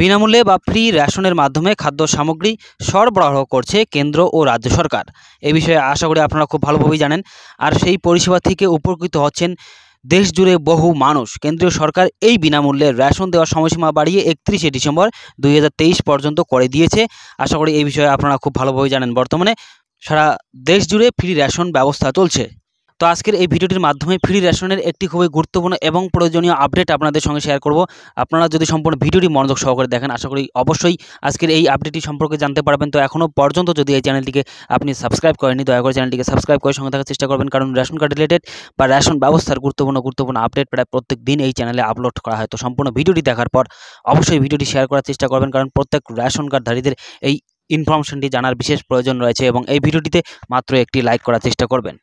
বিনামূল্যে বা ফ্রি রেশনের মাধ্যমে খাদ্য সামগ্রী সরবরাহ করছে কেন্দ্র ও রাজ্য সরকার এ বিষয়ে আশা করি আপনারা খুব ভালোভাবেই জানেন আর সেই পরিষেবা থেকে উপকৃত হচ্ছেন দেশ জুড়ে বহু মানুষ কেন্দ্রীয় সরকার এই বিনামূল্যে রেশন দেওয়ার সময়সীমা বাড়িয়ে একত্রিশে ডিসেম্বর দুই পর্যন্ত করে দিয়েছে আশা করি এই বিষয়ে আপনারা খুব ভালোভাবে জানেন বর্তমানে সারা দেশ জুড়ে ফ্রি রেশন ব্যবস্থা চলছে তো আজকের এই ভিডিওটির মাধ্যমে ফ্রি রেশনের একটি খুবই গুরুত্বপূর্ণ এবং প্রয়োজনীয় আপডেট আপনাদের সঙ্গে শেয়ার করব আপনারা যদি সম্পূর্ণ ভিডিওটি মনোযোগ সহকারে দেখেন আশা করি অবশ্যই আজকের এই আপডেটটি সম্পর্কে জানতে পারবেন তো এখনও পর্যন্ত যদি এই চ্যানেলটিকে আপনি সাবস্ক্রাইব করেননি দয়া করে চ্যানেলটিকে সাবস্ক্রাইব করে সঙ্গে থাকার চেষ্টা করবেন কারণ রেশন কার্ড রিলেটেড বা রেশন ব্যবস্থার গুরুত্বপূর্ণ গুরুত্বপূর্ণ আপডেট প্রায় প্রত্যেক দিন এই চ্যানেলে আপলোড করা হয় তো সম্পূর্ণ ভিডিওটি দেখার পর অবশ্যই ভিডিওটি শেয়ার করার চেষ্টা করবেন কারণ প্রত্যেক রেশন কার্ডধারীদের এই ইনফরমেশনটি জানার বিশেষ প্রয়োজন রয়েছে এবং এই ভিডিওটিতে মাত্র একটি লাইক করার চেষ্টা করবেন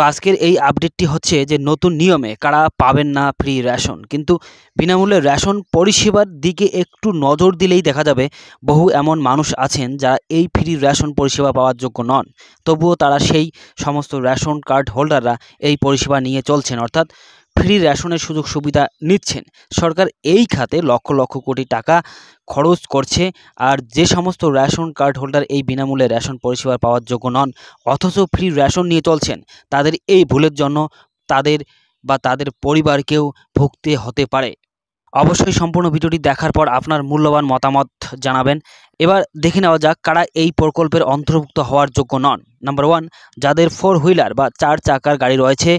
তো আজকের এই আপডেটটি হচ্ছে যে নতুন নিয়মে কারা পাবেন না ফ্রি রেশন কিন্তু বিনামূল্যে রেশন পরিষেবার দিকে একটু নজর দিলেই দেখা যাবে বহু এমন মানুষ আছেন যারা এই ফ্রি রেশন পরিষেবা পাওয়ার যোগ্য নন তবুও তারা সেই সমস্ত রেশন কার্ড হোল্ডাররা এই পরিষেবা নিয়ে চলছেন অর্থাৎ ফ্রি রেশনের সুযোগ সুবিধা নিচ্ছেন সরকার এই খাতে লক্ষ লক্ষ কোটি টাকা খরচ করছে আর যে সমস্ত রেশন কার্ড হোল্ডার এই বিনামূল্যে রেশন পরিষেবা পাওয়ার যোগ্য নন অথচ ফ্রি রেশন নিয়ে চলছেন তাদের এই ভুলের জন্য তাদের বা তাদের পরিবারকেও ভুগতে হতে পারে অবশ্যই সম্পূর্ণ ভিডিওটি দেখার পর আপনার মূল্যবান মতামত জানাবেন এবার দেখে নেওয়া যাক কারা এই প্রকল্পের অন্তর্ভুক্ত হওয়ার যোগ্য নন নাম্বার ওয়ান যাদের ফোর হুইলার বা চার চাকার গাড়ি রয়েছে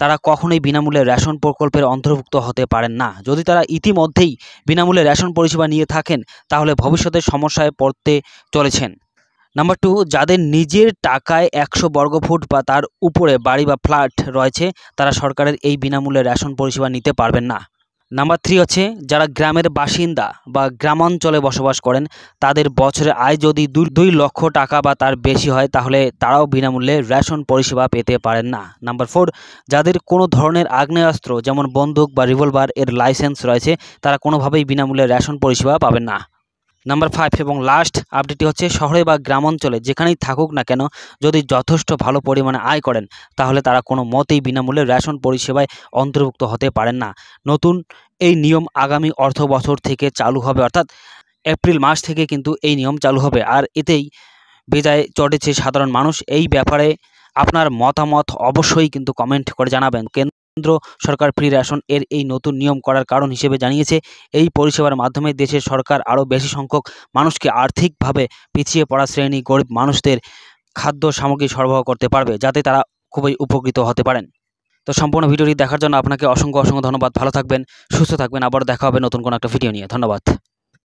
তারা কখনোই বিনামূল্যে রেশন প্রকল্পের অন্তর্ভুক্ত হতে পারেন না যদি তারা ইতিমধ্যেই বিনামূল্যে রেশন পরিষেবা নিয়ে থাকেন তাহলে ভবিষ্যতে সমস্যায় পড়তে চলেছেন নাম্বার টু যাদের নিজের টাকায় একশো বর্গফুট বা তার উপরে বাড়ি বা ফ্ল্যাট রয়েছে তারা সরকারের এই বিনামূল্যে রেশন পরিষেবা নিতে পারবেন না নাম্বার থ্রি হচ্ছে যারা গ্রামের বাসিন্দা বা গ্রামাঞ্চলে বসবাস করেন তাদের বছরে আয় যদি দুই লক্ষ টাকা বা তার বেশি হয় তাহলে তারাও বিনামূল্যে রেশন পরিষেবা পেতে পারেন না নাম্বার ফোর যাদের কোনো ধরনের আগ্নেয়াস্ত্র যেমন বন্দুক বা রিভলভার এর লাইসেন্স রয়েছে তারা কোনোভাবেই বিনামূল্যে রেশন পরিষেবা পাবেন না নাম্বার ফাইভ এবং লাস্ট আপডেটটি হচ্ছে শহরে বা গ্রাম অঞ্চলে যেখানেই থাকুক না কেন যদি যথেষ্ট ভালো পরিমাণে আয় করেন তাহলে তারা কোনো মতেই বিনামূল্যে রেশন পরিষেবায় অন্তর্ভুক্ত হতে পারেন না নতুন এই নিয়ম আগামী অর্থ বছর থেকে চালু হবে অর্থাৎ এপ্রিল মাস থেকে কিন্তু এই নিয়ম চালু হবে আর এতেই বেজায় চটেছে সাধারণ মানুষ এই ব্যাপারে আপনার মতামত অবশ্যই কিন্তু কমেন্ট করে জানাবেন কেন্দ্র সরকার ফ্রি রেশন এর এই নতুন নিয়ম করার কারণ হিসেবে জানিয়েছে এই পরিষেবার মাধ্যমে দেশের সরকার আরও বেশি সংখ্যক মানুষকে আর্থিকভাবে পিছিয়ে পড়া শ্রেণী গরিব মানুষদের খাদ্য সামগ্রী সরবরাহ করতে পারবে যাতে তারা খুবই উপকৃত হতে পারেন তো সম্পূর্ণ ভিডিওটি দেখার জন্য আপনাকে অসংখ্য অসংখ্য ধন্যবাদ ভালো থাকবেন সুস্থ থাকবেন আবার দেখা হবে নতুন কোনো একটা ভিডিও নিয়ে ধন্যবাদ